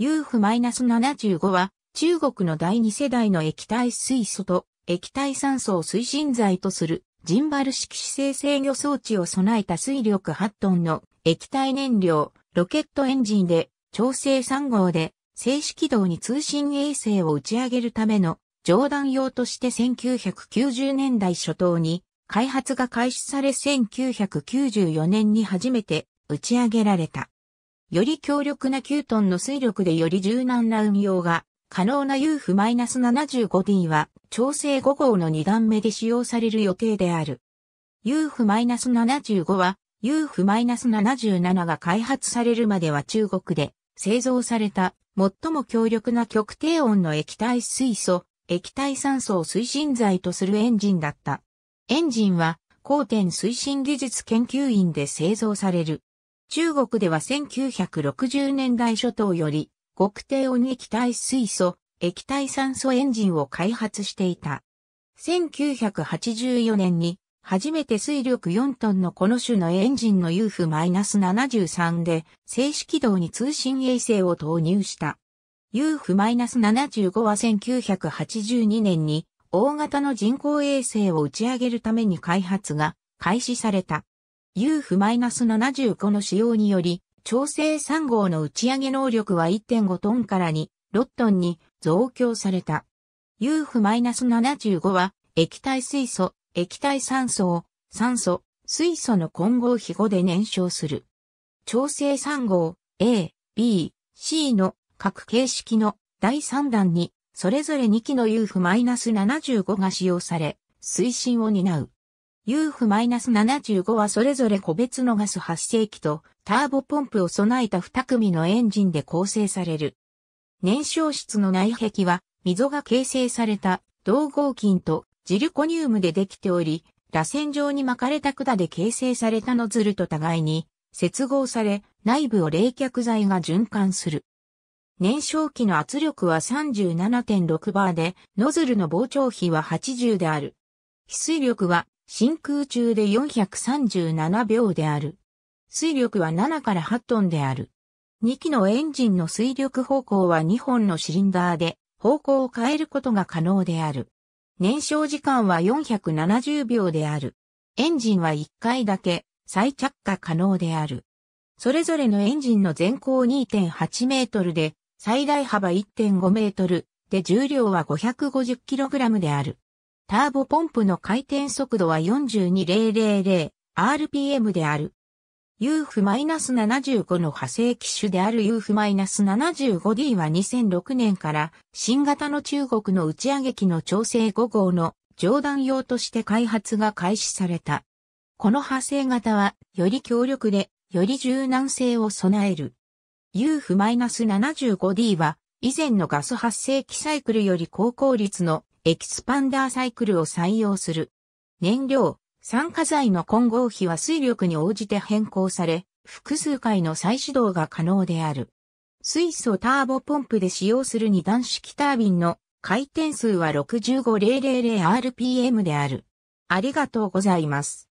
UF-75 は中国の第2世代の液体水素と液体酸素を推進剤とするジンバル式姿勢制御装置を備えた水力8トンの液体燃料ロケットエンジンで調整3号で静止軌道に通信衛星を打ち上げるための上段用として1990年代初頭に開発が開始され1994年に初めて打ち上げられた。より強力な9トンの水力でより柔軟な運用が可能な UF-75D は調整5号の2段目で使用される予定である。UF-75 は UF-77 が開発されるまでは中国で製造された最も強力な極低温の液体水素、液体酸素を推進剤とするエンジンだった。エンジンは、高点推進技術研究院で製造される。中国では1960年代初頭より、極低温液体水素、液体酸素エンジンを開発していた。1984年に、初めて水力4トンのこの種のエンジンの UF-73 で静止軌道に通信衛星を投入した。UF-75 は1982年に大型の人工衛星を打ち上げるために開発が開始された。UF-75 の使用により、調整3号の打ち上げ能力は1.5トンから2、6トンに増強された。UF-75 は、液体水素、液体酸素を、酸素、水素の混合比後で燃焼する。調整3号 A、B、C の各形式の第3弾に、それぞれ2機の UF-75 が使用され、推進を担う。UF-75 はそれぞれ個別のガス発生機とターボポンプを備えた2組のエンジンで構成される。燃焼室の内壁は溝が形成された銅合金とジルコニウムでできており、螺旋状に巻かれた管で形成されたノズルと互いに接合され、内部を冷却剤が循環する。燃焼器の圧力は37.6バーで、ノズルの膨張比は80である。翡翠力は真空中で437秒である。水力は7から8トンである。2機のエンジンの水力方向は2本のシリンダーで方向を変えることが可能である。燃焼時間は470秒である。エンジンは1回だけ再着火可能である。それぞれのエンジンの全高2.8メートルで最大幅1.5メートルで重量は 550kg である。ターボポンプの回転速度は 42000rpm である。UF-75 の派生機種である UF-75D は2006年から新型の中国の打ち上げ機の調整5号の上段用として開発が開始された。この派生型はより強力でより柔軟性を備える。UF-75D は以前のガス発生機サイクルより高効率のエキスパンダーサイクルを採用する。燃料、酸化剤の混合比は水力に応じて変更され、複数回の再始動が可能である。水素ターボポンプで使用する二段式タービンの回転数は 65000rpm である。ありがとうございます。